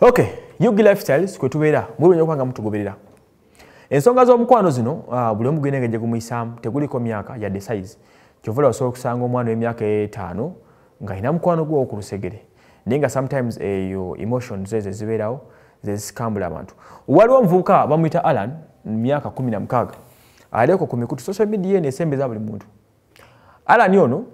ok yugi lifestyles kwetubeera mulinya okubanga mutugoberera ensonga z'omukwano zino ah, buli omu gwenenga nje gumuyisaamu teguliko myaka yadde saizi kyovula osobola okusanga omwana w'emyaka eyetaano nga ayina mukwano gwewo ku lusegere naye nga sometimes eyo eh, emotions ezo ziberawo zezisikambula abantu waliwo omuvubuka bamuyita alan myaka 16 aleko ku mikutu social media eno esembeza buli muntu alan ono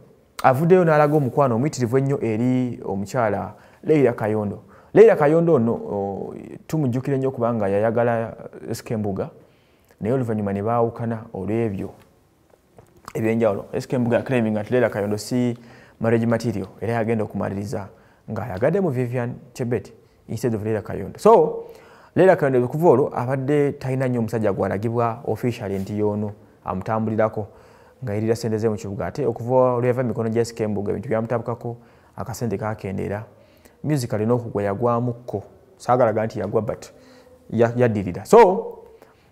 avuddeyo n'alaga omukwano omuyitirivu ennyo eri omukyala leira kayondo leera kayondo ono tumujjukire nnyo kubanga yayagala sk mbuga naye oluvanyuma ne baawukana olwebyo ebyenjawulo sk mbuga yaclaiminga nti leera kayondo si marriage material era yagenda okumaliriza ngaayagadde mu vivian chebet instead of leera kayondo so leera kayondo kuva olwo abadde talina nnyo omusajja gwalagibwa official nti yoono amutambulirako ngaerira sente ze mukibuga ate okuva olweyava mikono gya sk mbuga ebintu byamutabukako akasente kakendeera musical nokugwa yagwamukko sagalaga nti yagwa but yadirira so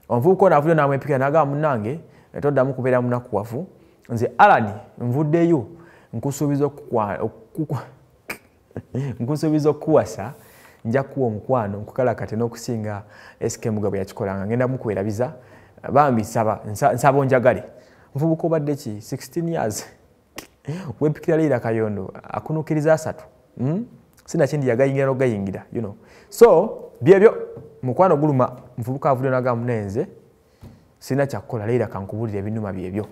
omuvubuka ono avudde namwepikira nagamba munange toddamu kubeera munakuwavu nze alan nvuddeyo nkusuubiza okukuwasa nja kuwa omukwano nkukalakate n'okusinga skmuga bwe yakikolanga ngenda mukwerabiza bambi nsaba onjagale nvubuka obadde ki 16 years wepikira leira kayondo akunukiriza asatu hmm? sinakindi yagayingira nogayingira you know. so byebyo mukwano guluma nfubuka avudde nagamba nenze sina kyakukola leera kankubulira ebinuma byebyo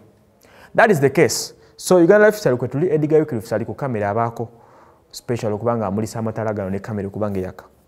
that is the case so uganda lifestyle kwetuli edgar ukrifsali kukamera abaako special okubanga amulisa amatala gano ne kamera okubanga eyaka